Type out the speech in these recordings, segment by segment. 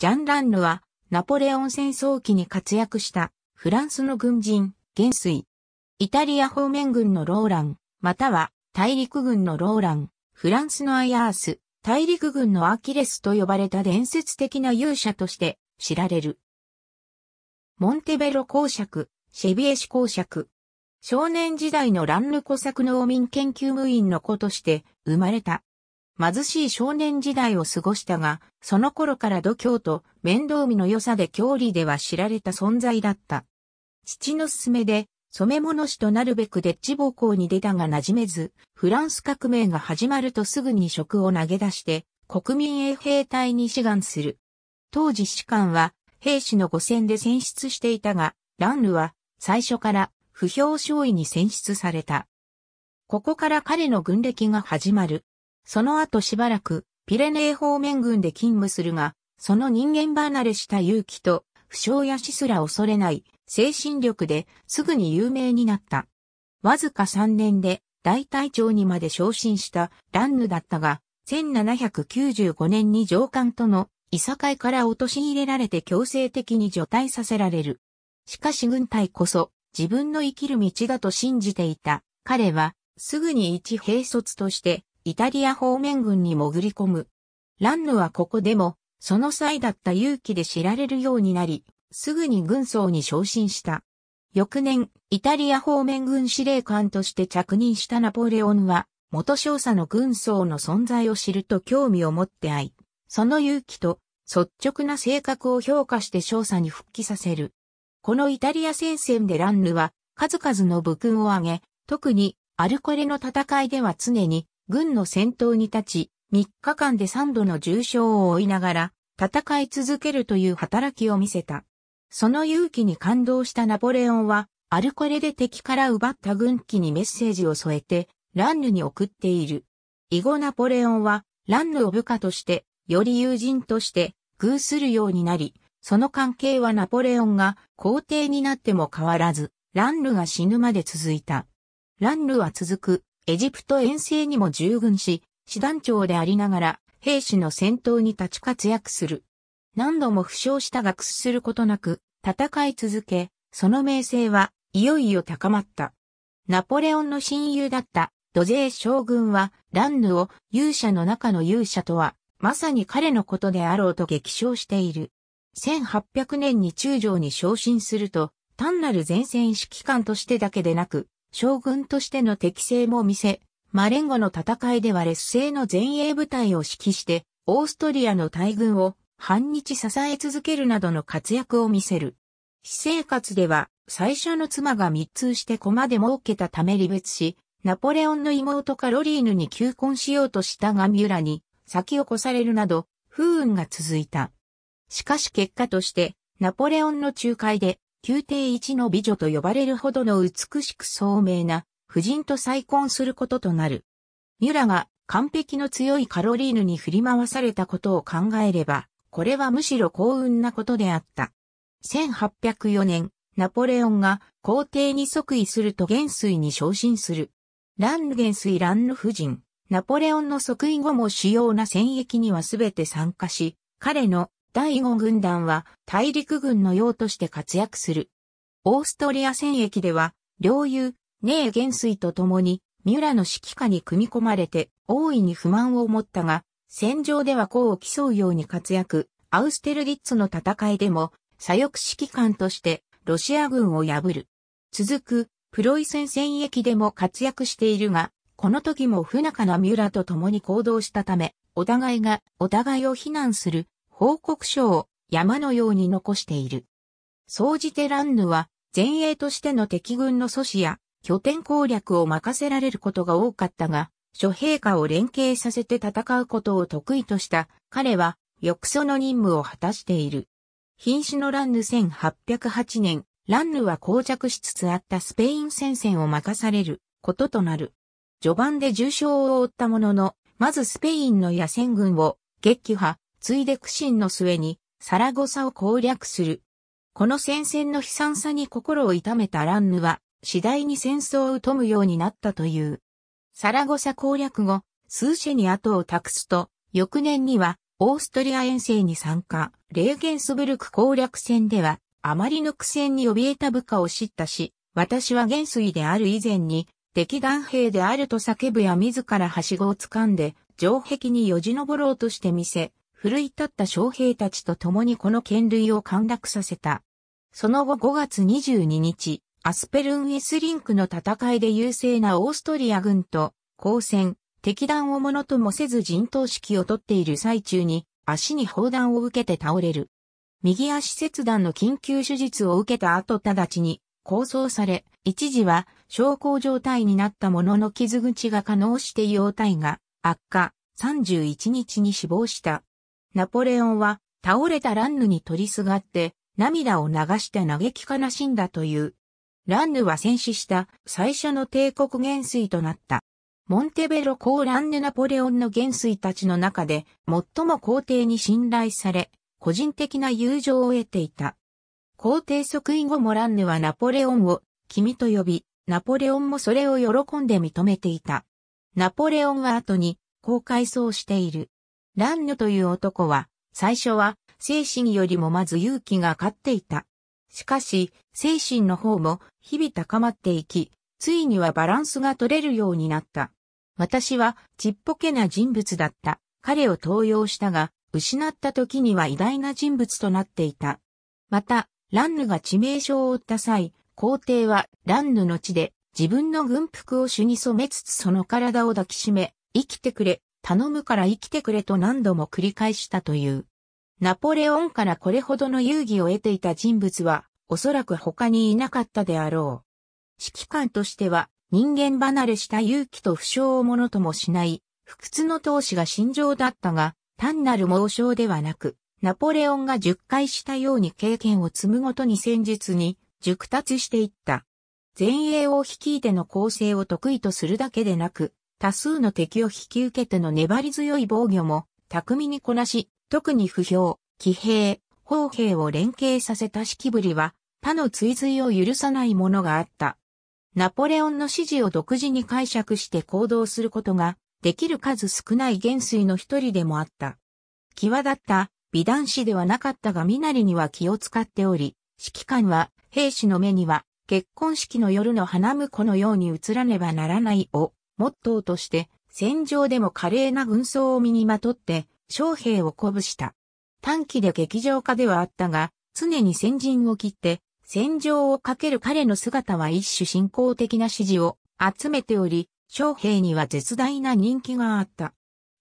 ジャン・ランヌは、ナポレオン戦争期に活躍した、フランスの軍人、元帥。イタリア方面軍のローラン、または、大陸軍のローラン、フランスのアイアース、大陸軍のアキレスと呼ばれた伝説的な勇者として、知られる。モンテベロ公爵、シェビエシ公爵。少年時代のランヌ古作農民研究務員の子として、生まれた。貧しい少年時代を過ごしたが、その頃から度胸と面倒見の良さで郷里では知られた存在だった。父の勧めで、染物師となるべくデッジ母校に出たが馴染めず、フランス革命が始まるとすぐに職を投げ出して、国民衛兵隊に志願する。当時士官は、兵士の五戦で選出していたが、ランルは、最初から、不評勝位に選出された。ここから彼の軍歴が始まる。その後しばらくピレネー方面軍で勤務するが、その人間離れした勇気と不詳や死すら恐れない精神力ですぐに有名になった。わずか3年で大隊長にまで昇進したランヌだったが、1795年に上官とのいさかいから陥れられて強制的に除隊させられる。しかし軍隊こそ自分の生きる道だと信じていた。彼はすぐに一兵卒としてイタリア方面軍に潜り込む。ランヌはここでも、その際だった勇気で知られるようになり、すぐに軍曹に昇進した。翌年、イタリア方面軍司令官として着任したナポレオンは、元少佐の軍曹の存在を知ると興味を持って会い、その勇気と率直な性格を評価して少佐に復帰させる。このイタリア戦線でランヌは数々の武勲を挙げ、特にアルコレの戦いでは常に軍の戦闘に立ち、3日間で3度の重傷を負いながら、戦い続けるという働きを見せた。その勇気に感動したナポレオンは、アルコレで敵から奪った軍機にメッセージを添えて、ランヌに送っている。以後ナポレオンは、ランヌを部下として、より友人として、偶するようになり、その関係はナポレオンが皇帝になっても変わらず、ランヌが死ぬまで続いた。ランヌは続くエジプト遠征にも従軍し、師団長でありながら、兵士の戦闘に立ち活躍する。何度も負傷したが屈することなく、戦い続け、その名声はいよいよ高まった。ナポレオンの親友だった土税将軍は、ランヌを勇者の中の勇者とは、まさに彼のことであろうと激称している。1800年に中将に昇進すると、単なる前線指揮官としてだけでなく、将軍としての適性も見せ、マレンゴの戦いでは劣勢の前衛部隊を指揮して、オーストリアの大軍を反日支え続けるなどの活躍を見せる。私生活では最初の妻が密通して駒で儲けたため離別し、ナポレオンの妹カロリーヌに求婚しようとしたがミュラに先を越されるなど不運が続いた。しかし結果としてナポレオンの仲介で宮廷一の美女と呼ばれるほどの美しく聡明な夫人と再婚することとなる。ミュラが完璧の強いカロリーヌに振り回されたことを考えれば、これはむしろ幸運なことであった。1804年、ナポレオンが皇帝に即位すると元帥に昇進する。ランヌ元帥ランヌ夫人、ナポレオンの即位後も主要な戦役にはすべて参加し、彼の第5軍団は大陸軍の用として活躍する。オーストリア戦役では、領有、ネー元帥と共に、ミュラの指揮下に組み込まれて、大いに不満を持ったが、戦場では功を競うように活躍、アウステルギッツの戦いでも、左翼指揮官として、ロシア軍を破る。続く、プロイセン戦役でも活躍しているが、この時も不仲なミュラと共に行動したため、お互いがお互いを非難する報告書を山のように残している。総じてランヌは前衛としての敵軍の阻止や拠点攻略を任せられることが多かったが、諸陛下を連携させて戦うことを得意とした彼は、翌その任務を果たしている。瀕死のランヌ1808年、ランヌは膠着しつつあったスペイン戦線を任されることとなる。序盤で重傷を負ったものの、まずスペインの野戦軍を撃破、ついで苦心の末にサラゴサを攻略する。この戦線の悲惨さに心を痛めたランヌは、次第に戦争を富むようになったという。サラゴサ攻略後、数社に後を託すと、翌年には、オーストリア遠征に参加、レーゲンスブルク攻略戦では、あまりの苦戦に怯えた部下を叱咤し、私は元帥である以前に、敵団兵であると叫ぶや自らはしごを掴んで、城壁によじ登ろうとしてみせ、奮い立った将兵たちと共にこの権類を陥落させた。その後5月22日、アスペルンエスリンクの戦いで優勢なオーストリア軍と交戦、敵弾をものともせず陣頭指揮を取っている最中に足に砲弾を受けて倒れる。右足切断の緊急手術を受けた後直ちに構想され、一時は昇降状態になったものの傷口が可能して容体が悪化、31日に死亡した。ナポレオンは倒れたランヌに取りすがって涙を流して嘆き悲しんだという。ランヌは戦死した最初の帝国元帥となった。モンテベロ公ランヌナポレオンの元帥たちの中で最も皇帝に信頼され、個人的な友情を得ていた。皇帝即位後もランヌはナポレオンを君と呼び、ナポレオンもそれを喜んで認めていた。ナポレオンは後にこう回想している。ランヌという男は、最初は、精神よりもまず勇気が勝っていた。しかし、精神の方も日々高まっていき、ついにはバランスが取れるようになった。私はちっぽけな人物だった。彼を登用したが、失った時には偉大な人物となっていた。また、ランヌが致命傷を負った際、皇帝はランヌの地で自分の軍服を主に染めつつその体を抱きしめ、生きてくれ頼むから生きてくれと何度も繰り返したという。ナポレオンからこれほどの遊戯を得ていた人物は、おそらく他にいなかったであろう。指揮官としては、人間離れした勇気と不祥をものともしない、不屈の闘志が心情だったが、単なる猛将ではなく、ナポレオンが熟回したように経験を積むごとに戦術に熟達していった。前衛を率いての構成を得意とするだけでなく、多数の敵を引き受けての粘り強い防御も、巧みにこなし、特に不評、騎兵、砲兵を連携させた式ぶりは、他の追随を許さないものがあった。ナポレオンの指示を独自に解釈して行動することが、できる数少ない元帥の一人でもあった。際立った美男子ではなかったが身なりには気を使っており、指揮官は兵士の目には結婚式の夜の花婿のように映らねばならないをモットーとして、戦場でも華麗な軍装を身にまとって、将兵を鼓舞した。短期で劇場化ではあったが、常に先陣を切って、戦場をかける彼の姿は一種信仰的な支持を集めており、将兵には絶大な人気があった。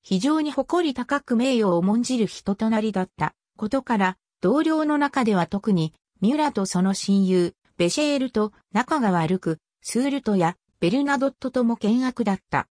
非常に誇り高く名誉を重んじる人となりだったことから、同僚の中では特に、ミュラとその親友、ベシェールと仲が悪く、スールトやベルナドットとも険悪だった。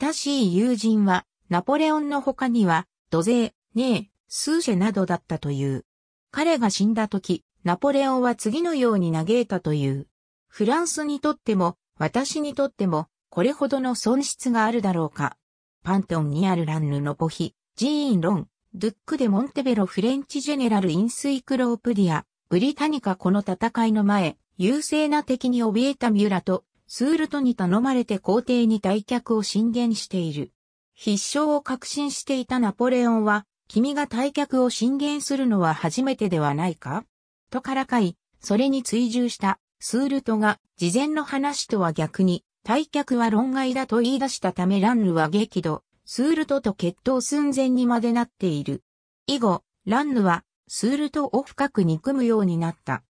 親しい友人は、ナポレオンの他には、土税、ネー、スーシェなどだったという。彼が死んだ時、ナポレオンは次のように嘆いたという。フランスにとっても、私にとっても、これほどの損失があるだろうか。パントンにあるランヌのポヒ、ジーン・ロン、ドゥック・デ・モンテベロ・フレンチ・ジェネラル・インスイクロープディア、ブリタニカこの戦いの前、優勢な敵に怯えたミュラとスールトに頼まれて皇帝に退却を進言している。必勝を確信していたナポレオンは、君が退却を進言するのは初めてではないかとからかい、それに追従したスールトが事前の話とは逆に退却は論外だと言い出したためランヌは激怒、スールトと決闘寸前にまでなっている。以後、ランヌはスールトを深く憎むようになった。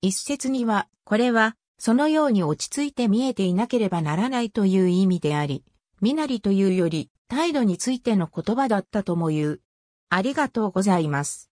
一説には、これはそのように落ち着いて見えていなければならないという意味であり、身なりというより態度についての言葉だったとも言う。ありがとうございます。